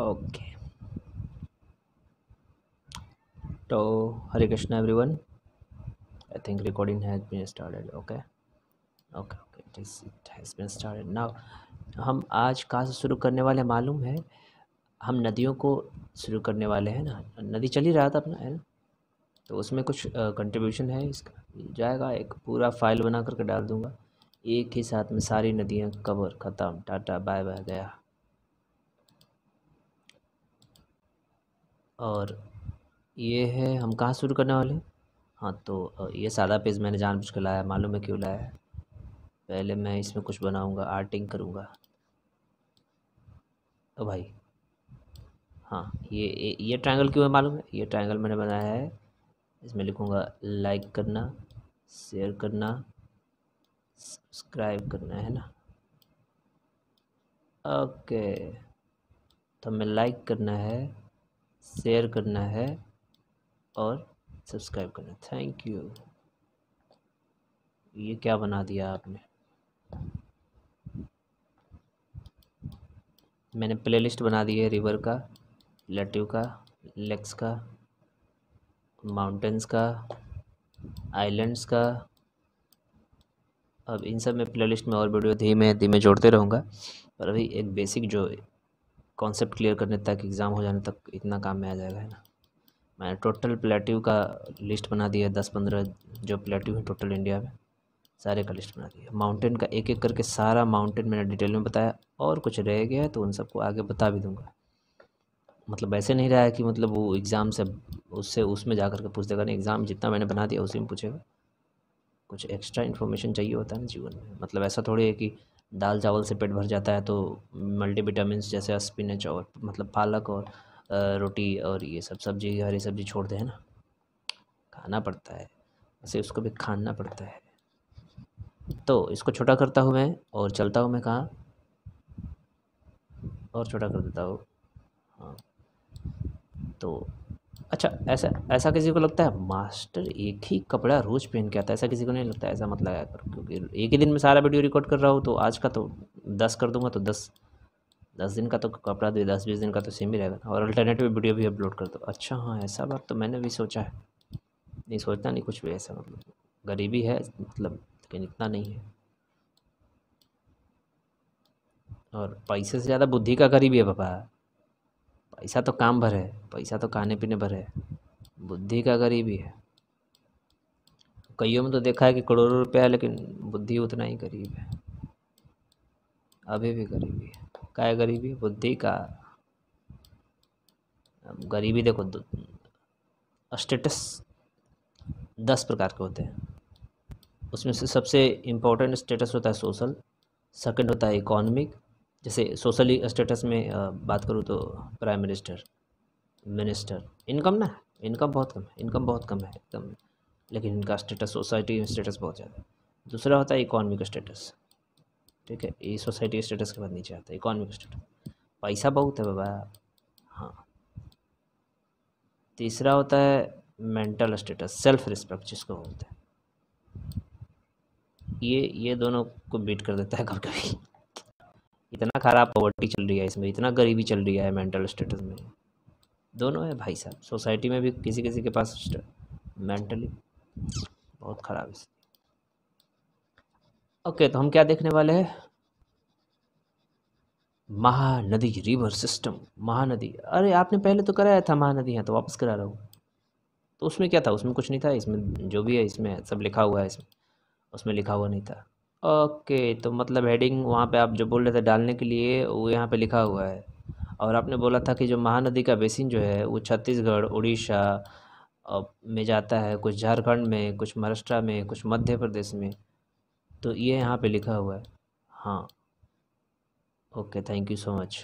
Okay तो Hare Krishna everyone I think recording has been started okay okay okay it has been started now हम आज कहाँ से शुरू करने वाले मालूम है हम नदियों को शुरू करने वाले हैं ना नदी चल ही रहा था अपना है ना तो उसमें कुछ कंट्रीब्यूशन है इसका मिल जाएगा एक पूरा फाइल बना करके डाल दूँगा एक ही साथ में सारी नदियाँ कवर ख़त्म टाटा बाय बाय गया और ये है हम कहाँ शुरू करने वाले हाँ तो ये सादा पेज मैंने जानबूझ कर लाया मालूम है क्यों लाया पहले मैं इसमें कुछ बनाऊंगा आर्टिंग करूँगा तो भाई हाँ ये ये ट्रायंगल क्यों है मालूम है ये ट्रायंगल मैंने बनाया है इसमें लिखूँगा लाइक करना शेयर करना सब्सक्राइब करना है ना ओके तो हमें लाइक करना है शेयर करना है और सब्सक्राइब करना थैंक यू ये क्या बना दिया आपने मैंने प्ले लिस्ट बना दी है रिवर का लटिव का लेक्स का माउंटेंस का आइलैंड्स का अब इन सब में प्ले लिस्ट में और वीडियो धीमे धीमे जोड़ते रहूँगा पर अभी एक बेसिक जो कॉन्सेप्ट क्लियर करने तक एग्ज़ाम हो जाने तक इतना काम में आ जाएगा है ना मैंने टोटल प्लेटिव का लिस्ट बना दिया है दस पंद्रह जो प्लेटिव है टोटल इंडिया में सारे का लिस्ट बना दिया माउंटेन का एक एक करके सारा माउंटेन मैंने डिटेल में बताया और कुछ रह गया है तो उन सबको आगे बता भी दूंगा मतलब ऐसे नहीं रहा है कि मतलब वो एग्ज़ाम से उससे उसमें जा करके पूछ देगा नहीं एग्ज़ाम जितना मैंने बना दिया उसी में पूछेगा कुछ एक्स्ट्रा इन्फॉर्मेशन चाहिए होता है ना जीवन में मतलब ऐसा थोड़ी है कि दाल चावल से पेट भर जाता है तो मल्टीविटामस जैसे स्पिनच और मतलब पालक और रोटी और ये सब सब्जी हरी सब्जी छोड़ते हैं ना खाना पड़ता है वैसे उसको भी खाना पड़ता है तो इसको छोटा करता हूँ मैं और चलता हूँ मैं कहाँ और छोटा कर देता हूँ हाँ तो अच्छा ऐसा ऐसा किसी को लगता है मास्टर एक ही कपड़ा रोज़ पहन के आता है ऐसा किसी को नहीं लगता ऐसा मत लगाया करो क्योंकि एक ही दिन में सारा वीडियो रिकॉर्ड कर रहा हूँ तो आज का तो दस कर दूंगा तो दस दस दिन का तो कपड़ा दे दस बीस दिन का तो सेम ही रहेगा और अल्टरनेटिव वीडियो भी अपलोड कर दो अच्छा हाँ ऐसा बात तो मैंने भी सोचा है नहीं सोचता नहीं कुछ भी ऐसा मतलब गरीबी है मतलब लेकिन इतना नहीं है और पैसे से ज़्यादा बुद्धि का गरीबी है पापा पैसा तो काम भर है पैसा तो खाने पीने भर है बुद्धि का गरीबी है कईयों में तो देखा है कि करोड़ों रुपया है लेकिन बुद्धि उतना ही गरीब है अभी भी गरीबी है क्या गरीबी बुद्धि का गरीबी देखो स्टेटस दस प्रकार के होते हैं उसमें से सबसे इम्पोर्टेंट स्टेटस होता है सोशल सेकंड होता है इकोनॉमिक जैसे सोशली स्टेटस में बात करूँ तो प्राइम मिनिस्टर मिनिस्टर इनकम ना इनकम बहुत कम है इनकम बहुत कम है एकदम लेकिन इनका स्टेटस सोसाइटी स्टेटस बहुत ज़्यादा दूसरा होता है इकोनॉमिक स्टेटस ठीक है ये सोसाइटी स्टेटस के बाद नीचे आता है इकोनॉमिक स्टेटस पैसा बहुत है बाबा हाँ तीसरा होता है मेंटल स्टेटस सेल्फ रिस्पेक्ट जिसको बोलते हैं ये ये दोनों को बीट कर देता है कभी कभी इतना ख़राब पॉवर्टी चल रही है इसमें इतना गरीबी चल रही है मेंटल स्टेटस में दोनों है भाई साहब सोसाइटी में भी किसी किसी के पास मेंटली बहुत ख़राब है ओके तो हम क्या देखने वाले हैं महानदी रिवर सिस्टम महानदी अरे आपने पहले तो कराया था महानदी है हाँ, तो वापस करा रहा हूँ तो उसमें क्या था उसमें कुछ नहीं था इसमें जो भी है इसमें सब लिखा हुआ है इसमें उसमें लिखा हुआ नहीं था ओके तो मतलब हेडिंग वहाँ पे आप जो बोल रहे थे डालने के लिए वो यहाँ पे लिखा हुआ है और आपने बोला था कि जो महानदी का बेसिन जो है वो छत्तीसगढ़ उड़ीसा में जाता है कुछ झारखंड में कुछ महाराष्ट्र में कुछ मध्य प्रदेश में तो ये यहाँ पे लिखा हुआ है हाँ okay thank you so much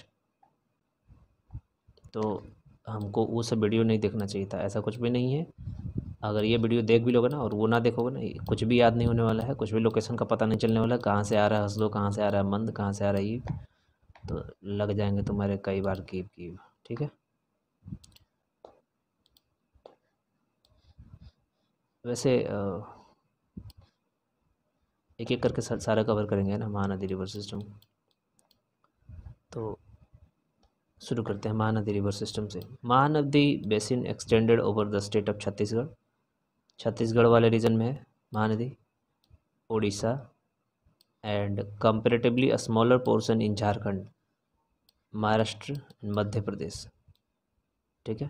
तो हमको वो सब वीडियो नहीं देखना चाहिए था ऐसा कुछ भी नहीं है अगर ये वीडियो देख भी लोगे ना और वो ना देखोगे ना कुछ भी याद नहीं होने वाला है कुछ भी लोकेशन का पता नहीं चलने वाला है कहाँ से आ रहा है हंसदो कहाँ से आ रहा है मंद कहाँ से आ रहा है तो लग जाएंगे तुम्हारे कई बार कीप कीप ठीक है वैसे एक एक करके सारा कवर करेंगे ना महानदी रिवर सिस्टम तो शुरू करते हैं महानदी रिवर सिस्टम से Mahanadi basin extended over the state of Chhattisgarh Chhattisgarh वाले रीजन में है Mahanadi Orissa and comparatively a smaller portion in Jharkhand Maharashtra Madhya Pradesh ठीक है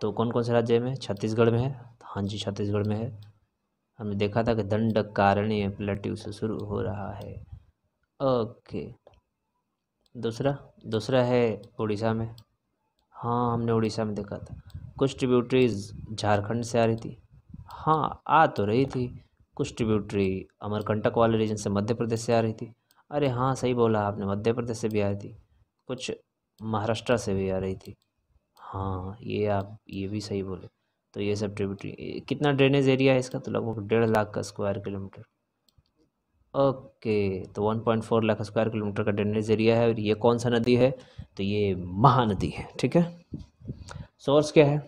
तो कौन कौन से राज्य में छत्तीसगढ़ में है तो हाँ जी छत्तीसगढ़ में है हमने देखा था कि दंड कारणीय प्लेट्यू से शुरू हो रहा है ओके दूसरा दूसरा है उड़ीसा में हाँ हमने उड़ीसा में देखा था कुछ ट्रिब्यूटरीज झारखंड से आ रही थी हाँ आ तो रही थी कुछ ट्रिब्यूटरी अमरकंटक वाले रीजन से मध्य प्रदेश से आ रही थी अरे हाँ सही बोला आपने मध्य प्रदेश से भी आई थी कुछ महाराष्ट्र से भी आ रही थी हाँ ये आप ये भी सही बोले तो ये सब ट्रिब्यूटरी कितना ड्रेनेज एरिया है इसका तो लगभग डेढ़ लाख का स्क्वायर किलोमीटर ओके तो one point four lakh square kilometre का ड्रेनेज एरिया है और ये कौन सा नदी है तो ये महानदी है ठीक है सोर्स क्या है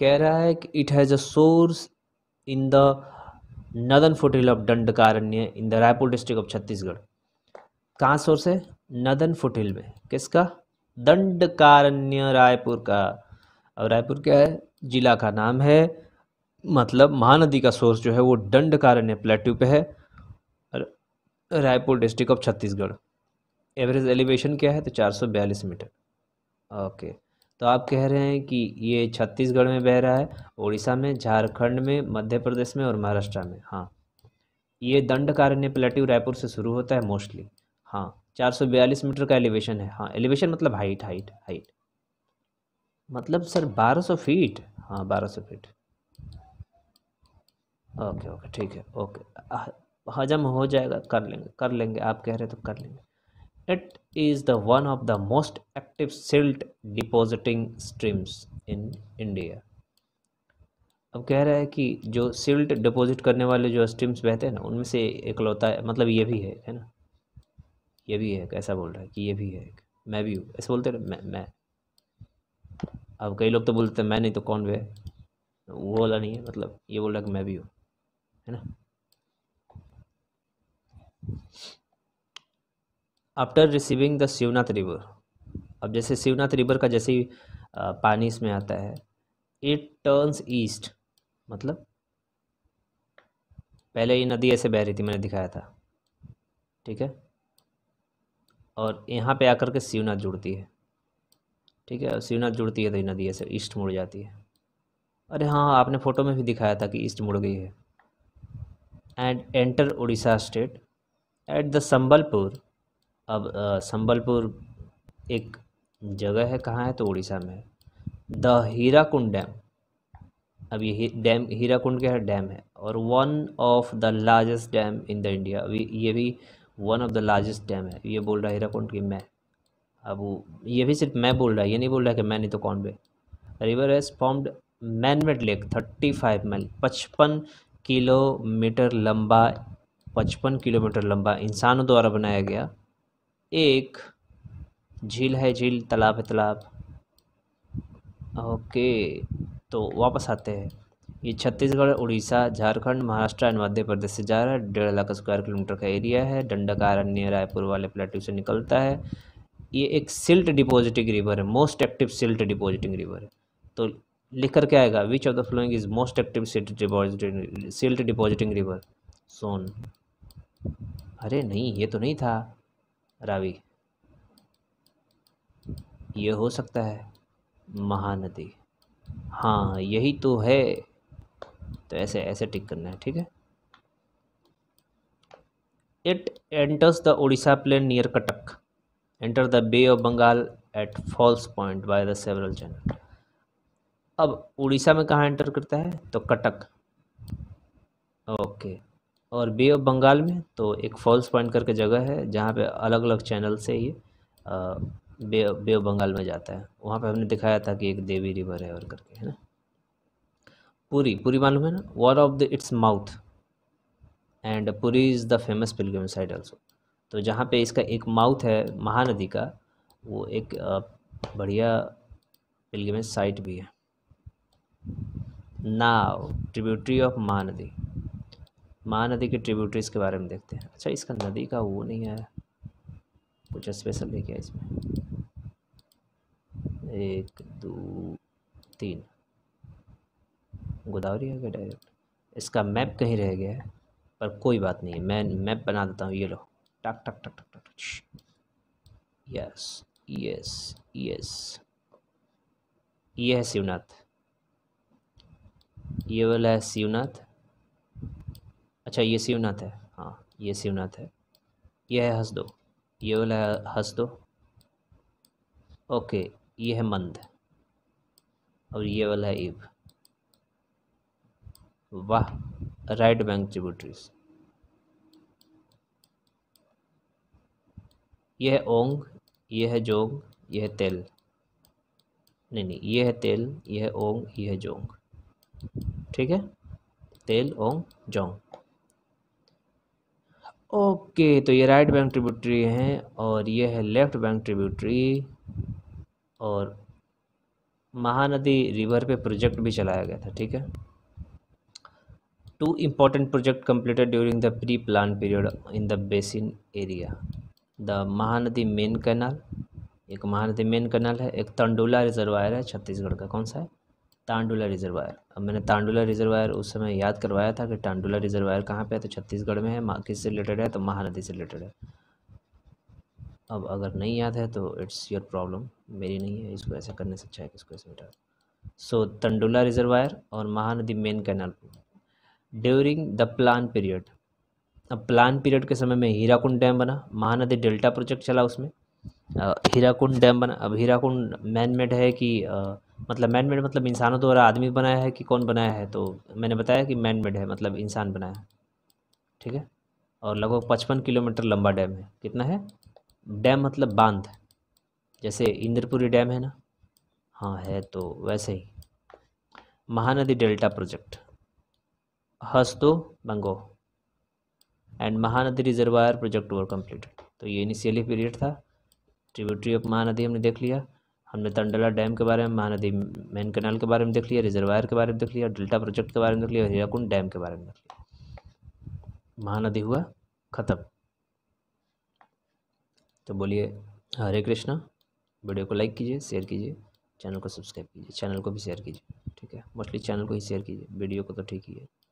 कह रहा है कि it has a source in the northern foothill of Dandakaranya in the Raipur district of Chhattisgarh कहाँ सोर्स है नदन फुटिल में किसका दंडकारण्य रायपुर का और रायपुर क्या है जिला का नाम है मतलब महानदी का सोर्स जो है वो दंडकारण्य प्लेट्यू पे है Raipur district of Chhattisgarh average elevation क्या है तो चार मीटर ओके तो आप कह रहे हैं कि ये छत्तीसगढ़ में बह रहा है उड़ीसा में झारखंड में मध्य प्रदेश में और महाराष्ट्र में हाँ ये कारण्य प्लेट्यू रायपुर से शुरू होता है मोस्टली हाँ चार सौ बयालीस मीटर का एलिवेशन है हाँ एलिवेशन मतलब हाइट हाइट हाइट मतलब सर बारह सौ फीट हाँ बारह सौ फीट ओके ओके ठीक है ओके हजम हो जाएगा कर लेंगे कर लेंगे आप कह रहे तो कर लेंगे it is the one of the most active silt depositing streams in India. अब कह रहा है कि जो सिल्ट डिपॉजिट करने वाले जो स्ट्रीम्स बहते हैं ना उनमें से एक है मतलब ये भी है है ना ये भी है ऐसा बोल रहा है कि ये भी है मैं भी हूँ ऐसे बोलते ना मैं मैं अब कई लोग तो बोलते हैं मैं नहीं तो कौन वे वो वाला नहीं है मतलब ये बोल रहा है कि मैं भी हूँ है ना after receiving the Shivnath river अब जैसे शिवनाथ रिवर का जैसे ही पानी इसमें आता है इट टर्न्स ईस्ट मतलब पहले ये नदी ऐसे बह रही थी मैंने दिखाया था ठीक है और यहाँ पे आकर के शिवनाथ जुड़ती है ठीक है शिवनाथ जुड़ती है तो ये नदी ऐसे ईस्ट मुड़ जाती है अरे हाँ आपने फ़ोटो में भी दिखाया था कि ईस्ट मुड़ गई है and enter Orissa state at the Sambalpur अब संबलपुर एक जगह है कहाँ है तो उड़ीसा में है द हीराकुंड डैम अब ये ही, डैम हीराकुंड का डैम है और one of the largest dam in the India अभी ये भी one of the largest dam है ये बोल रहा है हीराकुंड की मैं अब ये भी सिर्फ मैं बोल रहा है ये नहीं बोल रहा है कि मैं नहीं तो कौन bay river has formed manmade lake thirty five mile पचपन किलोमीटर लंबा पचपन किलोमीटर लंबा इंसानों द्वारा बनाया गया एक झील है झील तालाब है तालाब ओके तो वापस आते हैं ये छत्तीसगढ़ उड़ीसा झारखंड महाराष्ट्र एंड मध्य प्रदेश से जा रहा है डेढ़ लाख स्क्वायर किलोमीटर का एरिया है आरण्य रायपुर वाले प्लेटू से निकलता है ये एक सिल्ट डिपॉजिटिंग रिवर है most active silt depositing river है तो लिख कर आएगा which of the flowing is most active silt depositing silt depositing river Son अरे नहीं ये तो नहीं था रावी ये हो सकता है महानदी हाँ यही तो है तो ऐसे ऐसे टिक करना है ठीक है it enters the Orissa plain near Cuttack enter the bay of Bengal at False Point by the several channel अब उड़ीसा में कहाँ एंटर करता है तो कटक ओके और बे ऑफ बंगाल में तो एक फॉल्स पॉइंट करके जगह है जहाँ पे अलग अलग चैनल से ये बे बे ऑफ बंगाल में जाता है वहाँ पे हमने दिखाया था कि एक देवी रिवर है और करके है ना पूरी पूरी मालूम है ना war of the its mouth and Puri is the famous pilgrim site also तो जहाँ पे इसका एक माउथ है महानदी का वो एक बढ़िया पिलग्रम साइट भी है नाव ट्रिब्यूटरी ऑफ महानदी माँ नदी के ट्रिब्यूटरीज के बारे में देखते हैं अच्छा इसका नदी का वो नहीं आया कुछ स्पेशल भी किया इसमें एक दो तीन गोदावरी आ गया डायरेक्ट इसका मैप कहीं रह गया है पर कोई बात नहीं है मैं मैप बना देता हूँ ये लो टक टक टक टक टक यस यस यस ये है शिवनाथ ये वाला है शिवनाथ अच्छा ये शिवनाथ है हाँ ये शिवनाथ है ये है हंस दो ये वाला है हंस दो ओके ये है मंद और ये वाला है ईब वाह राइट बैंक ट्रिब्यूटरीज ये है ओंग ये है जोंग ये है तेल नहीं नहीं ये है तेल ये है ओंग ये है जोंग ठीक है तेल ओंग जोंग ओके तो ये राइट बैंक ट्रिब्यूटरी है और ये है लेफ्ट बैंक ट्रिब्यूटरी और महानदी रिवर पे प्रोजेक्ट भी चलाया गया था ठीक है two important project completed during the pre plan period in the basin area the Mahanadi main canal एक महानदी मेन कैनाल है एक तंडुला रिजर्वायर है छत्तीसगढ़ का कौन सा है तांडुला रिजर्वायर अब मैंने तांडुला रिजर्वायर उस समय याद करवाया था कि तांडुला रिजर्वायर कहाँ पे है तो छत्तीसगढ़ में है किस से रिलेटेड है तो महानदी से रिलेटेड है अब अगर नहीं याद है तो इट्स योर प्रॉब्लम मेरी नहीं है इसको ऐसा करने से अच्छा है कि इसको ऐसे मिटा सो तंडुला रिजर्वायर और Mahanadi main canal during the plan period अब प्लान पीरियड के समय में हीराकुंड डैम बना महानदी डेल्टा प्रोजेक्ट चला उसमें हीराकुंड डैम बना अब हीराकुंड मैन मेड है कि आ, मतलब मैन मेड मतलब इंसानों द्वारा आदमी बनाया है कि कौन बनाया है तो मैंने बताया कि मैन मेड है मतलब इंसान बनाया है ठीक है और लगभग पचपन किलोमीटर लंबा डैम है कितना है डैम मतलब बांध जैसे इंद्रपुरी डैम है ना हाँ है तो वैसे ही Mahanadi delta project Hasdeo Bango and Mahanadi reservoir project were completed तो ये इनिशियली पीरियड था ट्रिब्यूटरी ऑफ महानदी हमने देख लिया हमने तंडला डैम के बारे में महानदी मेन कैनाल के बारे में देख लिया रिजर्वायर के बारे में देख लिया डेल्टा प्रोजेक्ट के बारे में देख लिया और हीराकुंड डैम के बारे में देख लिया महानदी हुआ ख़त्म तो बोलिए हरे कृष्णा वीडियो को लाइक कीजिए शेयर कीजिए चैनल को सब्सक्राइब कीजिए चैनल को भी शेयर कीजिए ठीक है मोस्टली चैनल को ही शेयर कीजिए वीडियो को तो ठीक ही है